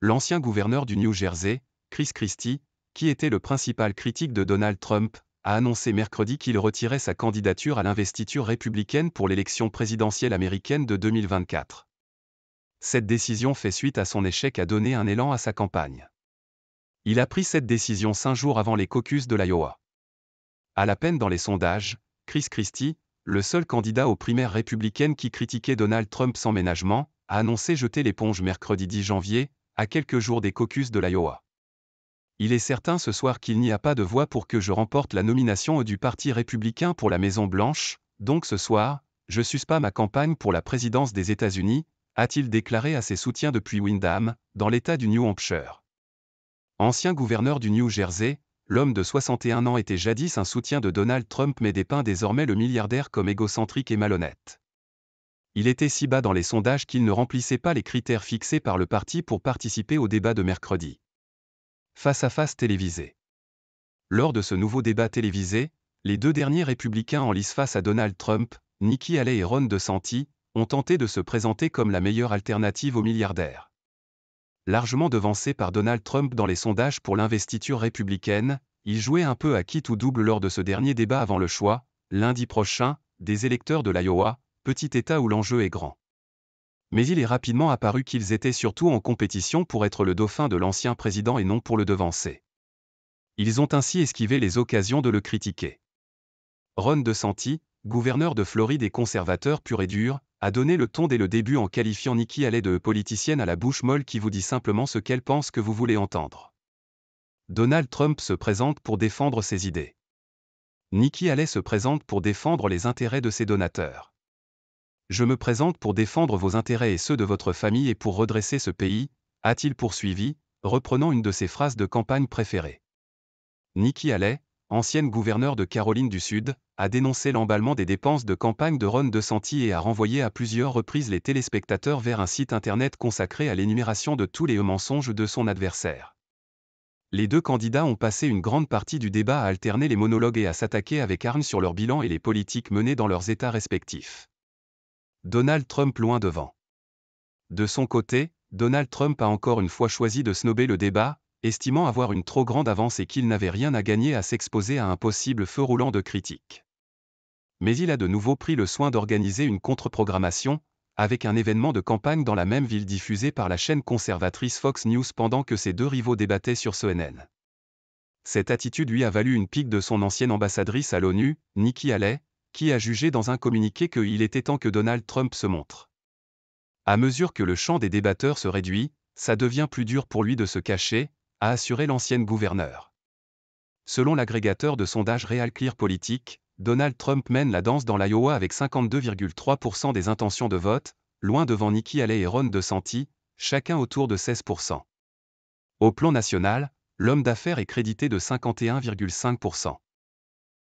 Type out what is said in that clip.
l'ancien gouverneur du New Jersey, Chris Christie, qui était le principal critique de Donald Trump, a annoncé mercredi qu'il retirait sa candidature à l'investiture républicaine pour l'élection présidentielle américaine de 2024. Cette décision fait suite à son échec à donner un élan à sa campagne. Il a pris cette décision cinq jours avant les caucus de l'Iowa. À la peine dans les sondages, Chris Christie, le seul candidat aux primaires républicaines qui critiquait Donald Trump sans ménagement, a annoncé jeter l'éponge mercredi 10 janvier, à quelques jours des caucus de l'Iowa. Il est certain ce soir qu'il n'y a pas de voix pour que je remporte la nomination du Parti républicain pour la Maison-Blanche, donc ce soir, je suspends ma campagne pour la présidence des États-Unis, a-t-il déclaré à ses soutiens depuis Windham, dans l'État du New Hampshire. Ancien gouverneur du New Jersey, l'homme de 61 ans était jadis un soutien de Donald Trump mais dépeint désormais le milliardaire comme égocentrique et malhonnête il était si bas dans les sondages qu'il ne remplissait pas les critères fixés par le parti pour participer au débat de mercredi. Face à face télévisé. Lors de ce nouveau débat télévisé, les deux derniers républicains en lice face à Donald Trump, Nikki Haley et Ron DeSantis, ont tenté de se présenter comme la meilleure alternative aux milliardaires. Largement devancé par Donald Trump dans les sondages pour l'investiture républicaine, il jouait un peu à quitte ou double lors de ce dernier débat avant le choix, lundi prochain, des électeurs de l'Iowa, petit État où l'enjeu est grand. Mais il est rapidement apparu qu'ils étaient surtout en compétition pour être le dauphin de l'ancien président et non pour le devancer. Ils ont ainsi esquivé les occasions de le critiquer. Ron DeSantis, gouverneur de Floride et conservateur pur et dur, a donné le ton dès le début en qualifiant Nikki Haley de politicienne à la bouche molle qui vous dit simplement ce qu'elle pense que vous voulez entendre. Donald Trump se présente pour défendre ses idées. Nikki Haley se présente pour défendre les intérêts de ses donateurs. Je me présente pour défendre vos intérêts et ceux de votre famille et pour redresser ce pays, a-t-il poursuivi, reprenant une de ses phrases de campagne préférées. Nikki Haley, ancienne gouverneure de Caroline du Sud, a dénoncé l'emballement des dépenses de campagne de Ron DeSantis et a renvoyé à plusieurs reprises les téléspectateurs vers un site internet consacré à l'énumération de tous les mensonges de son adversaire. Les deux candidats ont passé une grande partie du débat à alterner les monologues et à s'attaquer avec armes sur leur bilan et les politiques menées dans leurs États respectifs. Donald Trump loin devant. De son côté, Donald Trump a encore une fois choisi de snober le débat, estimant avoir une trop grande avance et qu'il n'avait rien à gagner à s'exposer à un possible feu roulant de critiques. Mais il a de nouveau pris le soin d'organiser une contre-programmation, avec un événement de campagne dans la même ville diffusé par la chaîne conservatrice Fox News pendant que ses deux rivaux débattaient sur CNN. Cette attitude lui a valu une pique de son ancienne ambassadrice à l'ONU, Nikki Haley, qui a jugé dans un communiqué qu'il était temps que Donald Trump se montre. À mesure que le champ des débatteurs se réduit, ça devient plus dur pour lui de se cacher, a assuré l'ancienne gouverneure. Selon l'agrégateur de sondage RealClear Donald Trump mène la danse dans l'Iowa avec 52,3% des intentions de vote, loin devant Nikki Haley et Ron DeSantis, chacun autour de 16%. Au plan national, l'homme d'affaires est crédité de 51,5%.